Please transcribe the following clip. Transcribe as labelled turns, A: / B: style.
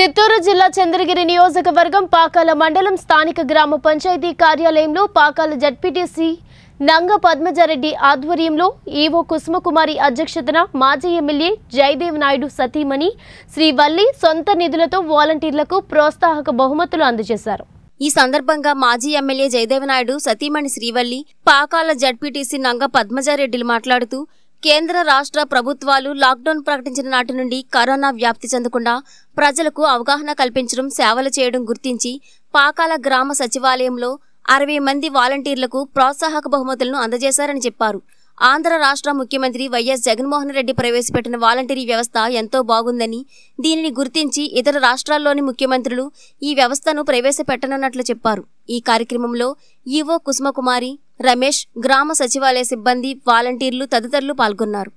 A: చిత్తూరు జిల్లా చంద్రగిరి నియోజకవర్గం పాకాల మండలం స్థానిక గ్రామ పంచాయతీ కార్యాలయంలో పాకాల జడ్పీటీసీ నంగ పద్మజారెడ్డి ఆధ్వర్యంలో ఈవో కుసుమకుమారి అధ్యక్షతన మాజీ ఎమ్మెల్యే జయదేవ్ నాయుడు సతీమణి శ్రీవల్లి సొంత
B: నిధులతో వాలంటీర్లకు ప్రోత్సాహక బహుమతులు అందజేశారు ఈ సందర్భంగా మాజీ ఎమ్మెల్యే జయదేవనాయుడు సతీమణి శ్రీవల్లి పాకాల జడ్పీటీసీ నంగ పద్మజారెడ్డిలు మాట్లాడుతూ కేంద్ర రాష్ట్ర ప్రభుత్వాలు లాక్డౌన్ ప్రకటించిన నాటి నుండి కరోనా వ్యాప్తి చెందకుండా ప్రజలకు అవగాహన కల్పించడం సేవలు చేయడం గుర్తించి పాకాల గ్రామ సచివాలయంలో అరవై మంది వాలంటీర్లకు ప్రోత్సాహక బహుమతులను అందజేశారని చెప్పారు ఆంధ్ర రాష్ట్ర ముఖ్యమంత్రి వైఎస్ జగన్మోహన్ రెడ్డి ప్రవేశపెట్టిన వాలంటీరీ వ్యవస్థ ఎంతో బాగుందని దీనిని గుర్తించి ఇతర రాష్ట్రాల్లోని ముఖ్యమంత్రులు ఈ వ్యవస్థను ప్రవేశపెట్టనున్నట్లు చెప్పారు ఈ కార్యక్రమంలో ఈవో కుసుమకుమారి రమేష్ గ్రామ సచివాలయ సిబ్బంది వాలంటీర్లు తదితరులు పాల్గొన్నారు